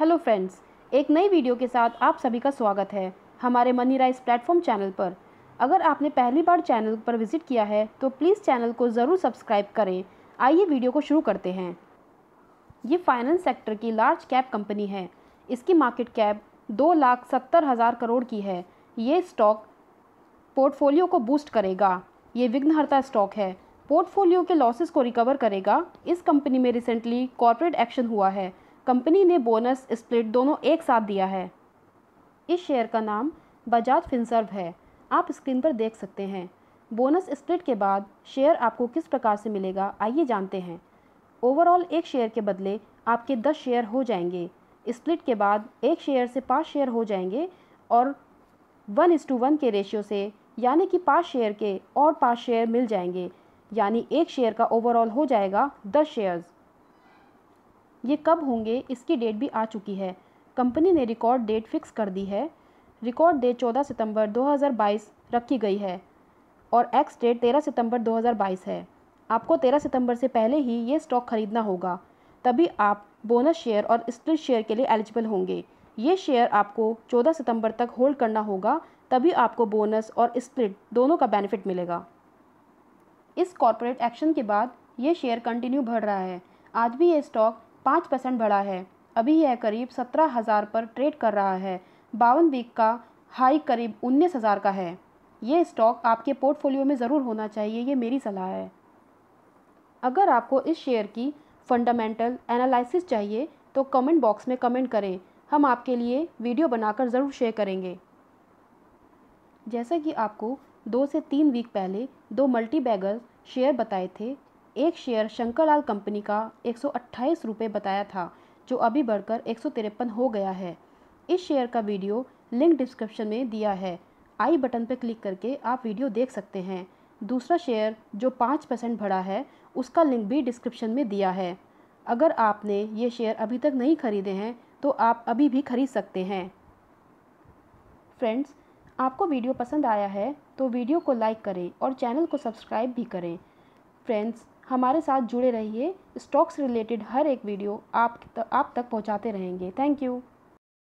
hello friends एक नई video के साथ आप सभी का स्वागत है हमारे मनी राइस प्लेटफॉर्म चैनल पर अगर आपने पहली बार चैनल पर विजिट किया है तो प्लीज़ चैनल को ज़रूर सब्सक्राइब करें आइए वीडियो को शुरू करते हैं ये फाइनेंस सेक्टर की लार्ज कैप कंपनी है इसकी मार्केट कैप दो लाख सत्तर हज़ार करोड़ की है ये स्टॉक पोर्टफोलियो को बूस्ट करेगा ये विघ्नहर्ता स्टॉक है पोर्टफोलियो के लॉसेस को रिकवर करेगा इस कंपनी में रिसेंटली कॉरपोरेट एक्शन हुआ है कंपनी ने बोनस स्प्लिट दोनों एक साथ दिया है इस शेयर का नाम बजाज फिनसर्व है आप स्क्रीन पर देख सकते हैं बोनस स्प्लिट के बाद शेयर आपको किस प्रकार से मिलेगा आइए जानते हैं ओवरऑल एक शेयर के बदले आपके दस शेयर हो जाएंगे स्प्लिट के बाद एक शेयर से पाँच शेयर हो जाएंगे और वन इस टू वन के रेशियो से यानी कि पाँच शेयर के और पाँच शेयर मिल जाएंगे यानी एक शेयर का ओवरऑल हो जाएगा दस शेयर्स ये कब होंगे इसकी डेट भी आ चुकी है कंपनी ने रिकॉर्ड डेट फिक्स कर दी है रिकॉर्ड डेट 14 सितंबर 2022 रखी गई है और एक्स डेट 13 सितंबर 2022 है आपको 13 सितंबर से पहले ही ये स्टॉक खरीदना होगा तभी आप बोनस शेयर और स्प्लिट शेयर के लिए एलिजिबल होंगे ये शेयर आपको 14 सितंबर तक होल्ड करना होगा तभी आपको बोनस और स्प्लिट दोनों का बेनिफिट मिलेगा इस कॉरपोरेट एक्शन के बाद ये शेयर कंटिन्यू बढ़ रहा है आज भी ये स्टॉक पाँच परसेंट बढ़ा है अभी यह करीब सत्रह हज़ार पर ट्रेड कर रहा है बावन वीक का हाई करीब उन्नीस हज़ार का है ये स्टॉक आपके पोर्टफोलियो में ज़रूर होना चाहिए ये मेरी सलाह है अगर आपको इस शेयर की फंडामेंटल एनालिसिस चाहिए तो कमेंट बॉक्स में कमेंट करें हम आपके लिए वीडियो बनाकर ज़रूर शेयर करेंगे जैसा कि आपको दो से तीन वीक पहले दो मल्टी बैगर शेयर बताए थे एक शेयर शंकरलाल कंपनी का एक सौ बताया था जो अभी बढ़कर एक हो गया है इस शेयर का वीडियो लिंक डिस्क्रिप्शन में दिया है आई बटन पर क्लिक करके आप वीडियो देख सकते हैं दूसरा शेयर जो पाँच परसेंट बढ़ा है उसका लिंक भी डिस्क्रिप्शन में दिया है अगर आपने ये शेयर अभी तक नहीं खरीदे हैं तो आप अभी भी खरीद सकते हैं फ्रेंड्स आपको वीडियो पसंद आया है तो वीडियो को लाइक करें और चैनल को सब्सक्राइब भी करें फ्रेंड्स हमारे साथ जुड़े रहिए स्टॉक्स रिलेटेड हर एक वीडियो आप आप तक पहुँचाते रहेंगे थैंक यू